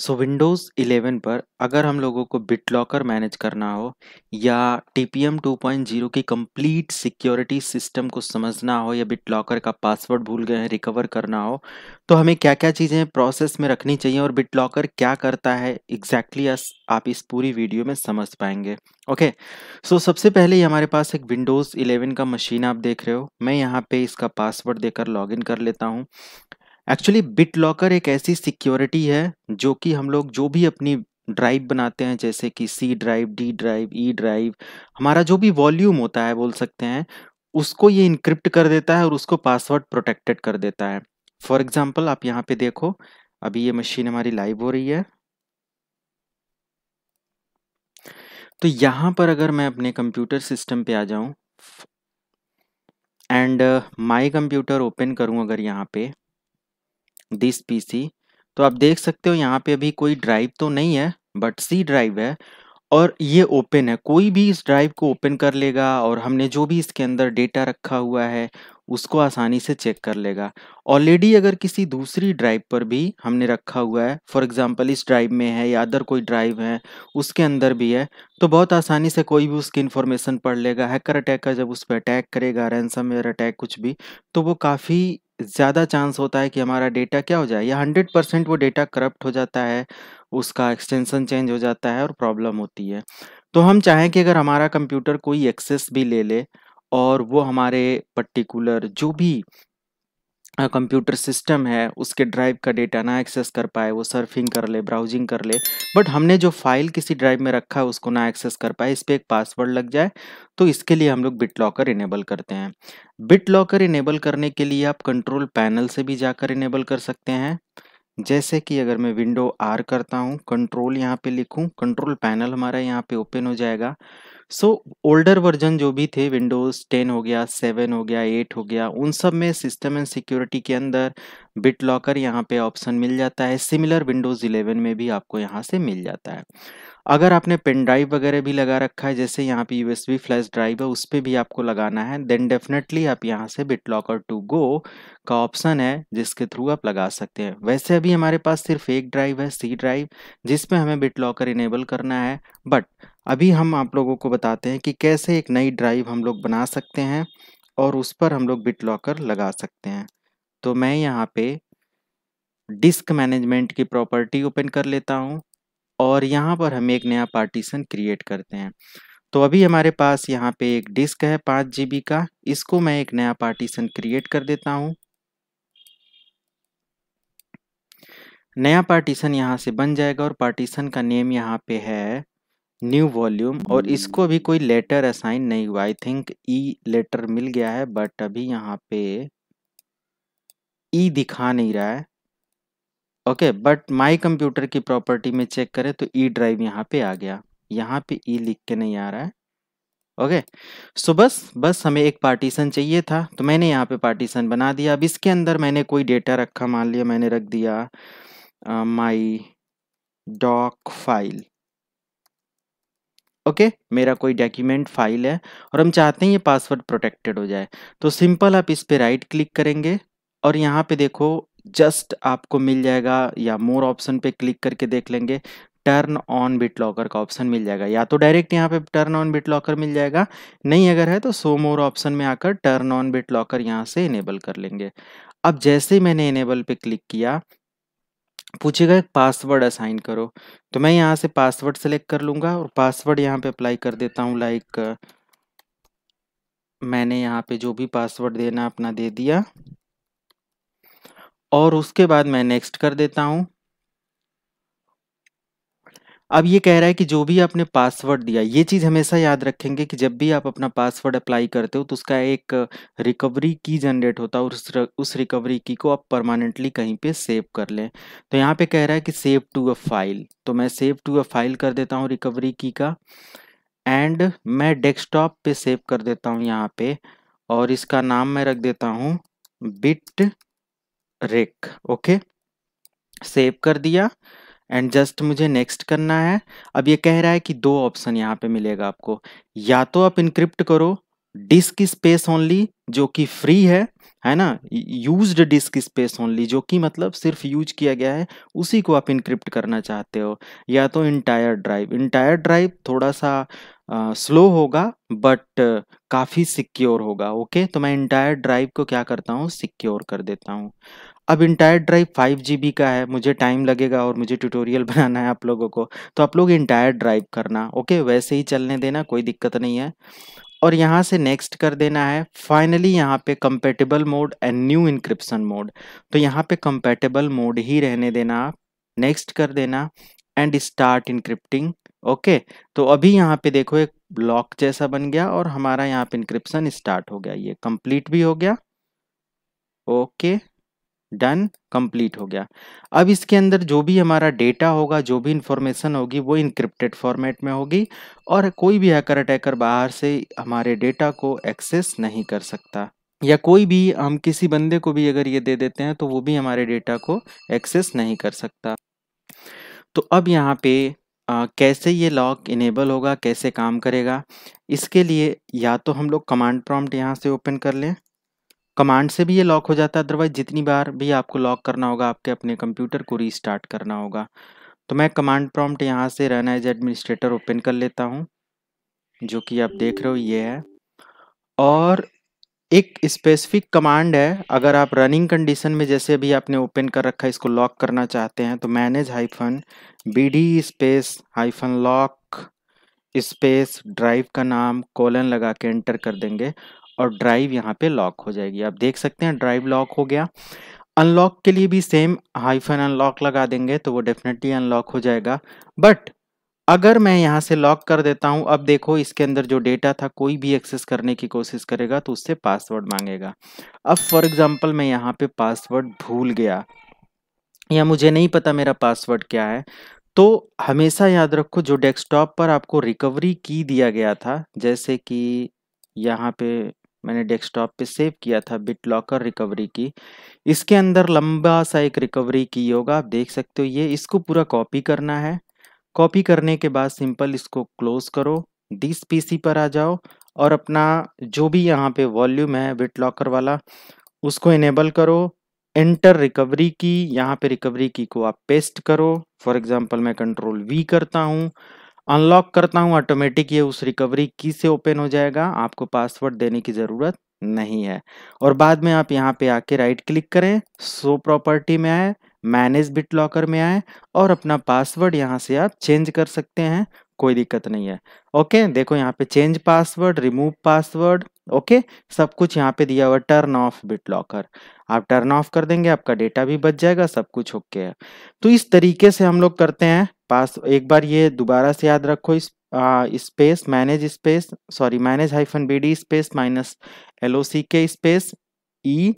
सो Windows 11 पर अगर हम लोगों को बिट लॉकर मैनेज करना हो या T P M two point zero की कंप्लीट सिक्योरिटी सिस्टम को समझना हो या बिट लॉकर का पासवर्ड भूल गए हैं रिकवर करना हो तो हमें क्या क्या चीज़ें प्रोसेस में रखनी चाहिए और बिट लॉकर क्या करता है एग्जैक्टली exactly आप इस पूरी वीडियो में समझ पाएंगे ओके सो सबसे पहले हमारे पास एक विंडोज़ 11 का मशीन आप देख रहे हो मैं यहाँ पे इसका पासवर्ड देकर लॉग कर लेता हूँ एक्चुअली बिट लॉकर एक ऐसी सिक्योरिटी है जो कि हम लोग जो भी अपनी ड्राइव बनाते हैं जैसे कि C drive D drive E drive हमारा जो भी वॉल्यूम होता है बोल सकते हैं उसको ये इनक्रिप्ट कर देता है और उसको पासवर्ड प्रोटेक्टेड कर देता है फॉर एग्जाम्पल आप यहाँ पे देखो अभी ये मशीन हमारी लाइव हो रही है तो यहाँ पर अगर मैं अपने कंप्यूटर सिस्टम पे आ जाऊँ एंड माई कंप्यूटर ओपन करूँ अगर यहाँ पे दिस पीसी तो आप देख सकते हो यहाँ पे अभी कोई ड्राइव तो नहीं है बट सी ड्राइव है और ये ओपन है कोई भी इस ड्राइव को ओपन कर लेगा और हमने जो भी इसके अंदर डेटा रखा हुआ है उसको आसानी से चेक कर लेगा ऑलरेडी अगर किसी दूसरी ड्राइव पर भी हमने रखा हुआ है फॉर एग्जांपल इस ड्राइव में है या अदर कोई ड्राइव है उसके अंदर भी है तो बहुत आसानी से कोई भी उसकी इन्फॉर्मेशन पढ़ लेगा हैकर अटैकर जब उस पर अटैक करेगा रैनसम अटैक कुछ भी तो वो काफ़ी ज़्यादा चांस होता है कि हमारा डेटा क्या हो जाए या हंड्रेड परसेंट वो डेटा करप्ट हो जाता है उसका एक्सटेंशन चेंज हो जाता है और प्रॉब्लम होती है तो हम चाहें कि अगर हमारा कंप्यूटर कोई एक्सेस भी ले ले और वो हमारे पर्टिकुलर जो भी कंप्यूटर सिस्टम है उसके ड्राइव का डेटा ना एक्सेस कर पाए वो सर्फिंग कर ले ब्राउजिंग कर ले बट हमने जो फाइल किसी ड्राइव में रखा है उसको ना एक्सेस कर पाए इस पर एक पासवर्ड लग जाए तो इसके लिए हम लोग बिट लॉकर इनेबल करते हैं बिट लॉकर इनेबल करने के लिए आप कंट्रोल पैनल से भी जाकर इनेबल कर सकते हैं जैसे कि अगर मैं विंडो आर करता हूँ कंट्रोल यहाँ पे लिखूँ कंट्रोल पैनल हमारा यहाँ पे ओपन हो जाएगा सो ओल्डर वर्जन जो भी थे विंडोज़ टेन हो गया सेवन हो गया एट हो गया उन सब में सिस्टम एंड सिक्योरिटी के अंदर बिट लॉकर यहाँ पे ऑप्शन मिल जाता है सिमिलर विंडोज़ इलेवन में भी आपको यहाँ से मिल जाता है अगर आपने पेन ड्राइव वगैरह भी लगा रखा है जैसे यहाँ पे यूएसबी फ्लैश ड्राइव है उस पर भी आपको लगाना है देन डेफिनेटली आप यहाँ से बिटलॉकर टू गो का ऑप्शन है जिसके थ्रू आप लगा सकते हैं वैसे अभी हमारे पास सिर्फ एक ड्राइव है सी ड्राइव जिसपे हमें बिटलॉकर इनेबल करना है बट अभी हम आप लोगों को बताते हैं कि कैसे एक नई ड्राइव हम लोग बना सकते हैं और उस पर हम लोग बिटलॉकर लगा सकते हैं तो मैं यहाँ पे डिस्क मैनेजमेंट की प्रॉपर्टी ओपन कर लेता हूँ और यहाँ पर हम एक नया पार्टीशन क्रिएट करते हैं तो अभी हमारे पास यहाँ पे एक डिस्क है पाँच जी का इसको मैं एक नया पार्टीशन क्रिएट कर देता हूँ नया पार्टीशन यहाँ से बन जाएगा और पार्टीशन का नेम यहाँ पे है न्यू वॉल्यूम और इसको अभी कोई लेटर असाइन नहीं हुआ आई थिंक ई लेटर मिल गया है बट अभी यहाँ पे ई e दिखा नहीं रहा है ओके बट माई कंप्यूटर की प्रॉपर्टी में चेक करें तो ई ड्राइव यहाँ पे आ गया यहाँ पे ई e लिख के नहीं आ रहा है ओके सो बस बस हमें एक पार्टीशन चाहिए था तो मैंने यहाँ पे पार्टीशन बना दिया अब इसके अंदर मैंने कोई डेटा रखा मान लिया मैंने रख दिया my doc file okay okay, मेरा कोई डॉक्यूमेंट फाइल है और हम चाहते हैं ये पासवर्ड प्रोटेक्टेड हो जाए तो सिंपल आप इस पर राइट क्लिक करेंगे और यहाँ पे देखो जस्ट आपको मिल जाएगा या मोर ऑप्शन पे क्लिक करके देख लेंगे टर्न ऑन बिट लॉकर का ऑप्शन मिल जाएगा या तो डायरेक्ट यहाँ पे टर्न ऑन बिट लॉकर मिल जाएगा नहीं अगर है तो सो मोर ऑप्शन में आकर टर्न ऑन बिट लॉकर यहाँ से इनेबल कर लेंगे अब जैसे मैंने इनेबल पे क्लिक किया पूछेगा एक पासवर्ड असाइन करो तो मैं यहाँ से पासवर्ड सेलेक्ट कर लूंगा और पासवर्ड यहाँ पे अप्लाई कर देता हूँ लाइक मैंने यहाँ पे जो भी पासवर्ड देना अपना दे दिया और उसके बाद मैं नेक्स्ट कर देता हूँ अब ये कह रहा है कि जो भी आपने पासवर्ड दिया ये चीज़ हमेशा याद रखेंगे कि जब भी आप अपना पासवर्ड अप्लाई करते हो तो उसका एक रिकवरी की जनरेट होता है और उस उस रिकवरी की को आप परमानेंटली कहीं पे सेव कर लें तो यहाँ पे कह रहा है कि सेव टू अ फाइल तो मैं सेव टू अ फाइल कर देता हूँ रिकवरी की का एंड मैं डेस्कटॉप पे सेव कर देता हूँ यहाँ पे और इसका नाम मैं रख देता हूँ बिट रिक ओके सेव कर दिया एंड जस्ट मुझे नेक्स्ट करना है अब ये कह रहा है कि दो ऑप्शन यहाँ पे मिलेगा आपको या तो आप इनक्रिप्ट करो डिस्क स्पेस ओनली जो कि फ्री है है ना यूज्ड डिस्क स्पेस ओनली जो कि मतलब सिर्फ यूज किया गया है उसी को आप इनक्रिप्ट करना चाहते हो या तो इंटायर ड्राइव इंटायर ड्राइव थोड़ा सा स्लो uh, होगा बट uh, काफ़ी सिक्योर होगा ओके तो मैं इंटायर ड्राइव को क्या करता हूँ सिक्योर कर देता हूँ अब इंटायर ड्राइव फाइव जी का है मुझे टाइम लगेगा और मुझे ट्यूटोरियल बनाना है आप लोगों को तो आप लोग इंटायर ड्राइव करना ओके okay? वैसे ही चलने देना कोई दिक्कत नहीं है और यहाँ से नेक्स्ट कर देना है फाइनली यहाँ पे compatible mode and new encryption mode तो यहाँ पे कंपेटेबल मोड ही रहने देना आप नेक्स्ट कर देना एंड स्टार्ट इनक्रिप्टिंग ओके तो अभी यहाँ पे देखो एक ब्लॉक जैसा बन गया और हमारा यहाँ पे इंक्रिप्शन स्टार्ट हो गया ये कंप्लीट भी हो गया ओके okay. डन कंप्लीट हो गया अब इसके अंदर जो भी हमारा डेटा होगा जो भी इंफॉर्मेशन होगी वो इनक्रिप्टेड फॉर्मेट में होगी और कोई भी हैकर अटैकर बाहर से हमारे डेटा को एक्सेस नहीं कर सकता या कोई भी हम किसी बंदे को भी अगर ये दे देते हैं तो वो भी हमारे डेटा को एक्सेस नहीं कर सकता तो अब यहाँ पे आ, कैसे ये लॉक इनेबल होगा कैसे काम करेगा इसके लिए या तो हम लोग कमांड प्रॉम्प्ट यहाँ से ओपन कर लें कमांड से भी ये लॉक हो जाता है अदरवाइज जितनी बार भी आपको लॉक करना होगा आपके अपने कंप्यूटर को रीस्टार्ट करना होगा तो मैं कमांड प्रॉम्प्ट यहाँ से रन एज एडमिनिस्ट्रेटर ओपन कर लेता हूँ जो कि आप देख रहे हो ये है और एक स्पेसिफिक कमांड है अगर आप रनिंग कंडीशन में जैसे अभी आपने ओपन कर रखा है इसको लॉक करना चाहते हैं तो manage hyphen B D space hyphen lock space drive का नाम कॉलन लगा के एंटर कर देंगे और ड्राइव यहाँ पे लॉक हो जाएगी आप देख सकते हैं ड्राइव लॉक हो गया अनलॉक के लिए भी सेम हाईफन अनलॉक लगा देंगे तो वो डेफिनेटली अनलॉक हो जाएगा बट अगर मैं यहाँ से लॉक कर देता हूँ अब देखो इसके अंदर जो डेटा था कोई भी एक्सेस करने की कोशिश करेगा तो उससे पासवर्ड मांगेगा अब फॉर एग्जांपल मैं यहाँ पे पासवर्ड भूल गया या मुझे नहीं पता मेरा पासवर्ड क्या है तो हमेशा याद रखो जो डेस्कटॉप पर आपको रिकवरी की दिया गया था जैसे कि यहाँ पे मैंने डेस्कटॉप पे सेव किया था बिट लॉकर रिकवरी की इसके अंदर लंबा सा एक रिकवरी की होगा आप देख सकते हो ये इसको पूरा कॉपी करना है कॉपी करने के बाद सिंपल इसको क्लोज करो दिस पीसी पर आ जाओ और अपना जो भी यहाँ पे वॉल्यूम है बिट लॉकर वाला उसको इनेबल करो एंटर रिकवरी की यहाँ पे रिकवरी की को आप पेस्ट करो फॉर एग्जाम्पल मैं कंट्रोल वी करता हूँ अनलॉक करता हूँ ऑटोमेटिक ये उस रिकवरी की से ओपन हो जाएगा आपको पासवर्ड देने की ज़रूरत नहीं है और बाद में आप यहाँ पे आके राइट क्लिक करें सो प्रॉपर्टी में आए मैनेज बिट लॉकर में आए और अपना पासवर्ड यहाँ से आप चेंज कर सकते हैं कोई दिक्कत नहीं है ओके देखो यहाँ पे change password remove password okay सब कुछ यहाँ पे दिया हुआ टर्न ऑफ बिट लॉकर आप टर्न ऑफ कर देंगे आपका डेटा भी बच जाएगा सब कुछ ओके है तो इस तरीके से हम लोग करते हैं पास एक बार ये दोबारा से याद रखो इस space manage space sorry manage hyphen B D space minus L O C K space E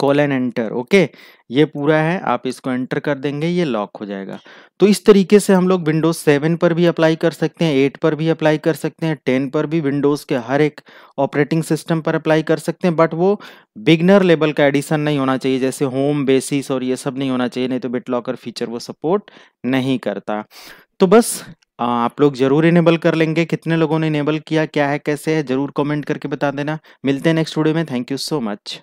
colon and enter okay ये पूरा है आप इसको एंटर कर देंगे ये लॉक हो जाएगा तो इस तरीके से हम लोग विंडोज़ सेवन पर भी अप्लाई कर सकते हैं एट पर भी अप्लाई कर सकते हैं टेन पर भी विंडोज़ के हर एक ऑपरेटिंग सिस्टम पर अप्लाई कर सकते हैं बट वो बिगनर लेवल का एडिशन नहीं होना चाहिए जैसे होम बेसिस और ये सब नहीं होना चाहिए नहीं तो बिट लॉकर फीचर वो सपोर्ट नहीं करता तो बस आप लोग जरूर इनेबल कर लेंगे कितने लोगों ने इनेबल किया क्या है कैसे है जरूर कमेंट करके बता देना मिलते हैं नेक्स्ट वीडियो में थैंक यू सो मच